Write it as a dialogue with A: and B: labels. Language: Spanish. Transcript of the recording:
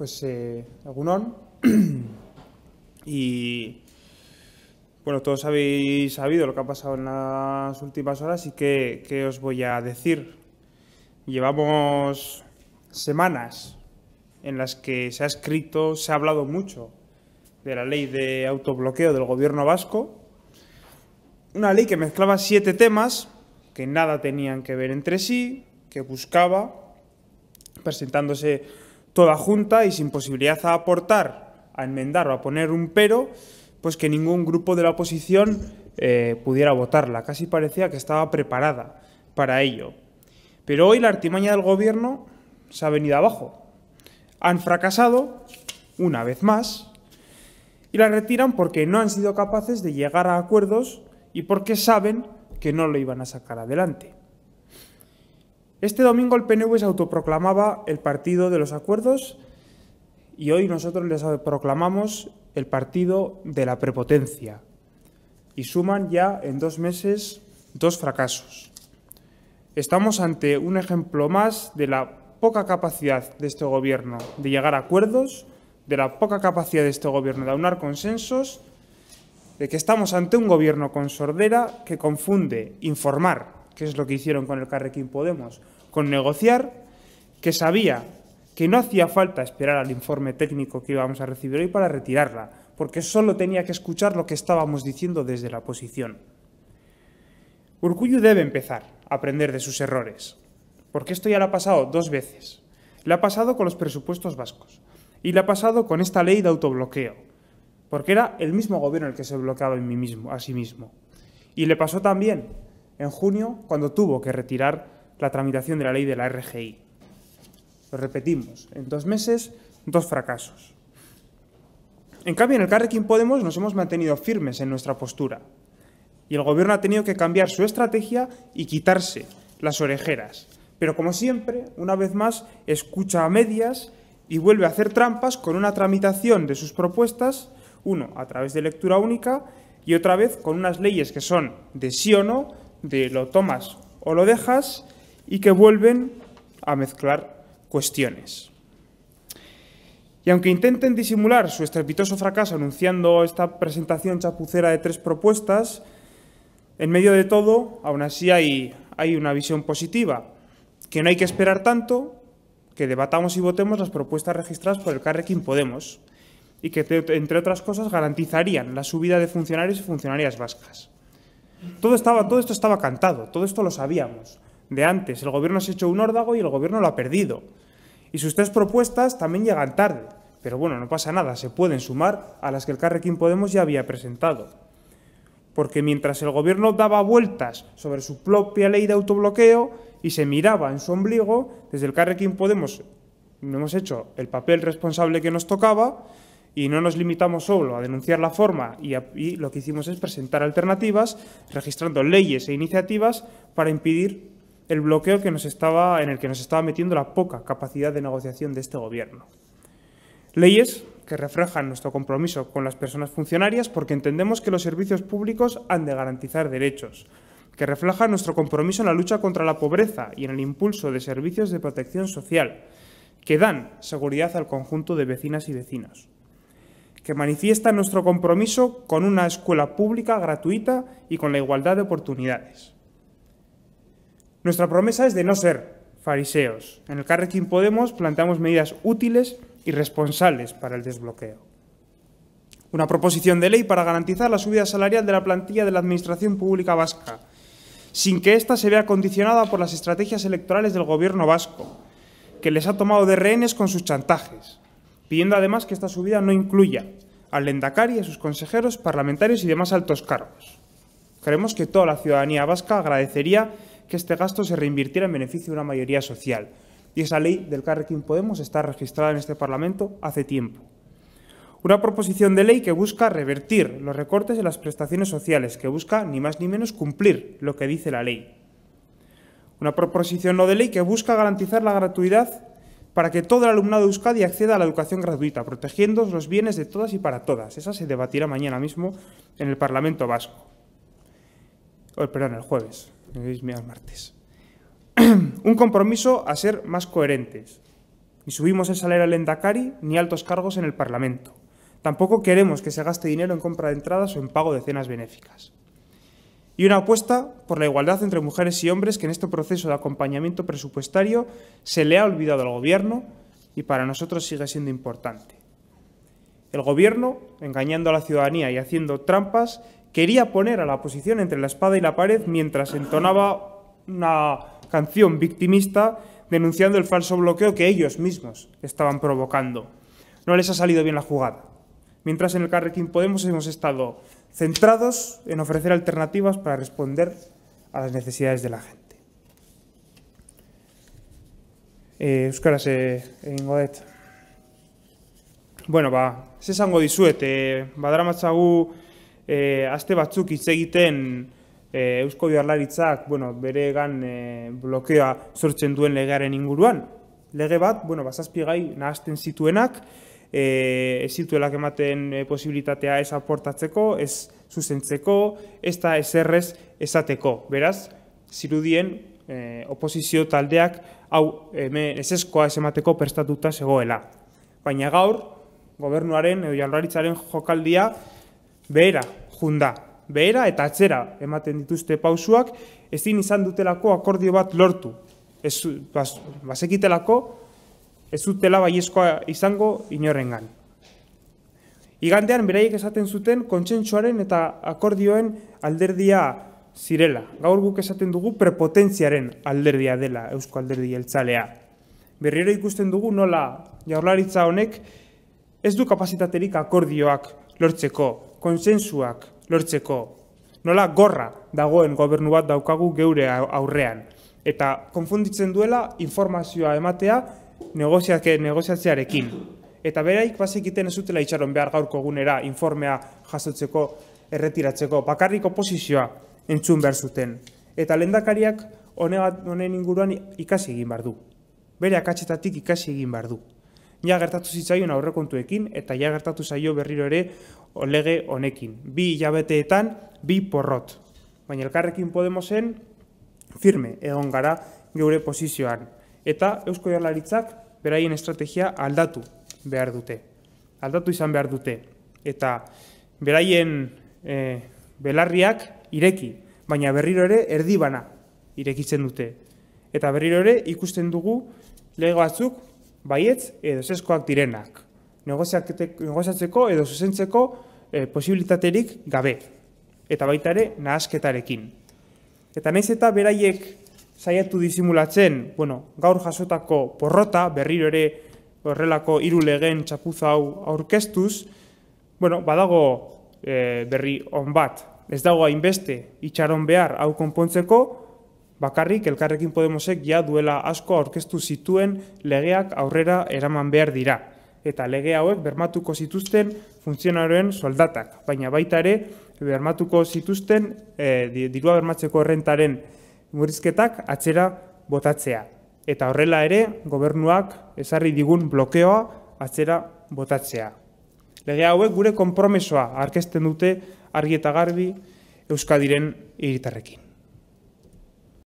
A: pues eh, y bueno, todos habéis sabido lo que ha pasado en las últimas horas y qué, qué os voy a decir. Llevamos semanas en las que se ha escrito, se ha hablado mucho de la ley de autobloqueo del gobierno vasco. Una ley que mezclaba siete temas que nada tenían que ver entre sí, que buscaba, presentándose toda junta y sin posibilidad a aportar, a enmendar o a poner un pero, pues que ningún grupo de la oposición eh, pudiera votarla. Casi parecía que estaba preparada para ello. Pero hoy la artimaña del gobierno se ha venido abajo. Han fracasado, una vez más, y la retiran porque no han sido capaces de llegar a acuerdos y porque saben que no lo iban a sacar adelante. Este domingo el PNV se autoproclamaba el partido de los acuerdos y hoy nosotros les proclamamos el partido de la prepotencia. Y suman ya en dos meses dos fracasos. Estamos ante un ejemplo más de la poca capacidad de este gobierno de llegar a acuerdos, de la poca capacidad de este gobierno de aunar consensos, de que estamos ante un gobierno con sordera que confunde informar, que es lo que hicieron con el Carrequín Podemos, con negociar, que sabía que no hacía falta esperar al informe técnico que íbamos a recibir hoy para retirarla, porque solo tenía que escuchar lo que estábamos diciendo desde la posición. Urcuyu debe empezar a aprender de sus errores, porque esto ya lo ha pasado dos veces. Le ha pasado con los presupuestos vascos y le ha pasado con esta ley de autobloqueo, porque era el mismo gobierno el que se bloqueaba en mí mismo, a sí mismo. Y le pasó también en junio cuando tuvo que retirar la tramitación de la ley de la RGI. Lo repetimos, en dos meses, dos fracasos. En cambio, en el Carrequín Podemos nos hemos mantenido firmes en nuestra postura. Y el Gobierno ha tenido que cambiar su estrategia y quitarse las orejeras. Pero como siempre, una vez más, escucha a medias y vuelve a hacer trampas con una tramitación de sus propuestas, uno a través de lectura única y otra vez con unas leyes que son de sí o no, de lo tomas o lo dejas, y que vuelven a mezclar cuestiones. Y aunque intenten disimular su estrepitoso fracaso anunciando esta presentación chapucera de tres propuestas, en medio de todo, aún así hay, hay una visión positiva, que no hay que esperar tanto, que debatamos y votemos las propuestas registradas por el Carrequín Podemos y que, entre otras cosas, garantizarían la subida de funcionarios y funcionarias vascas. Todo, estaba, todo esto estaba cantado, todo esto lo sabíamos de antes. El gobierno se ha hecho un órdago y el gobierno lo ha perdido. Y sus tres propuestas también llegan tarde. Pero bueno, no pasa nada, se pueden sumar a las que el Carrequín Podemos ya había presentado. Porque mientras el gobierno daba vueltas sobre su propia ley de autobloqueo y se miraba en su ombligo, desde el Carrequín Podemos no hemos hecho el papel responsable que nos tocaba y no nos limitamos solo a denunciar la forma y, y lo que hicimos es presentar alternativas, registrando leyes e iniciativas para impedir el bloqueo que nos estaba, en el que nos estaba metiendo la poca capacidad de negociación de este gobierno. Leyes que reflejan nuestro compromiso con las personas funcionarias porque entendemos que los servicios públicos han de garantizar derechos, que reflejan nuestro compromiso en la lucha contra la pobreza y en el impulso de servicios de protección social, que dan seguridad al conjunto de vecinas y vecinos, que manifiestan nuestro compromiso con una escuela pública gratuita y con la igualdad de oportunidades, nuestra promesa es de no ser fariseos. En el Carrequín Podemos planteamos medidas útiles y responsables para el desbloqueo. Una proposición de ley para garantizar la subida salarial de la plantilla de la Administración Pública Vasca, sin que ésta se vea condicionada por las estrategias electorales del Gobierno vasco, que les ha tomado de rehenes con sus chantajes, pidiendo además que esta subida no incluya al Lendakari, a sus consejeros, parlamentarios y demás altos cargos. Creemos que toda la ciudadanía vasca agradecería que este gasto se reinvirtiera en beneficio de una mayoría social. Y esa ley del Carrequín Podemos está registrada en este Parlamento hace tiempo. Una proposición de ley que busca revertir los recortes de las prestaciones sociales, que busca ni más ni menos cumplir lo que dice la ley. Una proposición no de ley que busca garantizar la gratuidad para que todo el alumnado de Euskadi acceda a la educación gratuita, protegiendo los bienes de todas y para todas. Esa se debatirá mañana mismo en el Parlamento Vasco. perdón, el jueves. Un compromiso a ser más coherentes. Ni subimos el salario al Endacari ni altos cargos en el Parlamento. Tampoco queremos que se gaste dinero en compra de entradas o en pago de cenas benéficas. Y una apuesta por la igualdad entre mujeres y hombres que en este proceso de acompañamiento presupuestario se le ha olvidado al Gobierno y para nosotros sigue siendo importante. El Gobierno, engañando a la ciudadanía y haciendo trampas, quería poner a la oposición entre la espada y la pared mientras entonaba una canción victimista denunciando el falso bloqueo que ellos mismos estaban provocando. No les ha salido bien la jugada. Mientras en el Carrequín Podemos hemos estado centrados en ofrecer alternativas para responder a las necesidades de la gente. Eh, va. Se eh, Bueno, ba, eh, aste batzuk hitz egiten eh, Eusko Jaurlaritzak, bueno, bere egan e, blokea sortzen duen legearen inguruan. Lege bat, bueno, bazazpi gai nahazten zituenak, eh, ez zituelak ematen e, posibilitatea ez aportatzeko, ez zuzentzeko, ez da ezerrez ezateko. Beraz, zirudien e, oposizio taldeak hau hemen ez eskoa ez emateko prestatuta zegoela. Baina gaur, gobernuaren edo jaurlaritzaren jokaldia behera junda, behera eta atzera ematen dituzte pausuak, ezin izan dutelako akordio bat lortu. Ez, basekitelako, ez zutela baiezkoa izango inorengan. Igandean beraiek esaten zuten kontsentsuaren eta akordioen alderdia zirela. Gaur guk esaten dugu prepotentziaren alderdia dela Eusko Alderdi eltsalea. Berriero ikusten dugu nola jaurlaritza honek ez du kapasitaterik akordioak lortzeko konsensuak lortzeko, nola gorra dagoen gobernu bat daukagu geure aurrean. Eta konfunditzen duela informazioa ematea negoziatzearekin. Eta beraik bazekiten ez zutela itxaron behar gaurko gunera informea jasotzeko, erretiratzeko, bakarrik oposizioa entzun behar zuten. Eta lendakariak honen inguruan ikasi egin behar du. Bere akatzetatik ikasi egin behar du ja gertatu zitzaion aurrekontuekin eta ja gertatu zaio berriro ere lege honekin. Bi hilabeteetan, bi porrot. Baina elkarrekin Podemosen firme egon gara geure posizioan. Eta Eusko Jarlaritzak beraien estrategia aldatu behar dute. Aldatu izan behar dute. Eta beraien eh, belarriak ireki, baina berriro ere erdibana irekitzen dute. Eta berriro ere ikusten dugu lege batzuk baietz edo zeskoak direnak, negoziatzeko edo zuzentzeko e, posibilitaterik gabe, eta baita ere nahasketarekin. Eta nahiz eta beraiek saiatu disimulatzen, bueno, gaur jasotako porrota, berriro ere horrelako hiru legen txapuza hau aurkeztuz, bueno, badago eh, berri on bat, ez dago hainbeste itxaron behar hau konpontzeko, Bakarrik Elkarrekin Podemosek ja duela asko aurkeztu zituen legeak aurrera eraman behar dira eta lege hauek bermatuko zituzten funtzionaren soldatak, baina baita ere bermatuko zituzten e, dirua bermatzeko errentaren murrizketak atzera botatzea eta horrela ere gobernuak esarri digun blokeoa atzera botatzea. Lege hauek gure konpromesoa arkezten dute argi eta garbi Euskadiren hiritarrekin.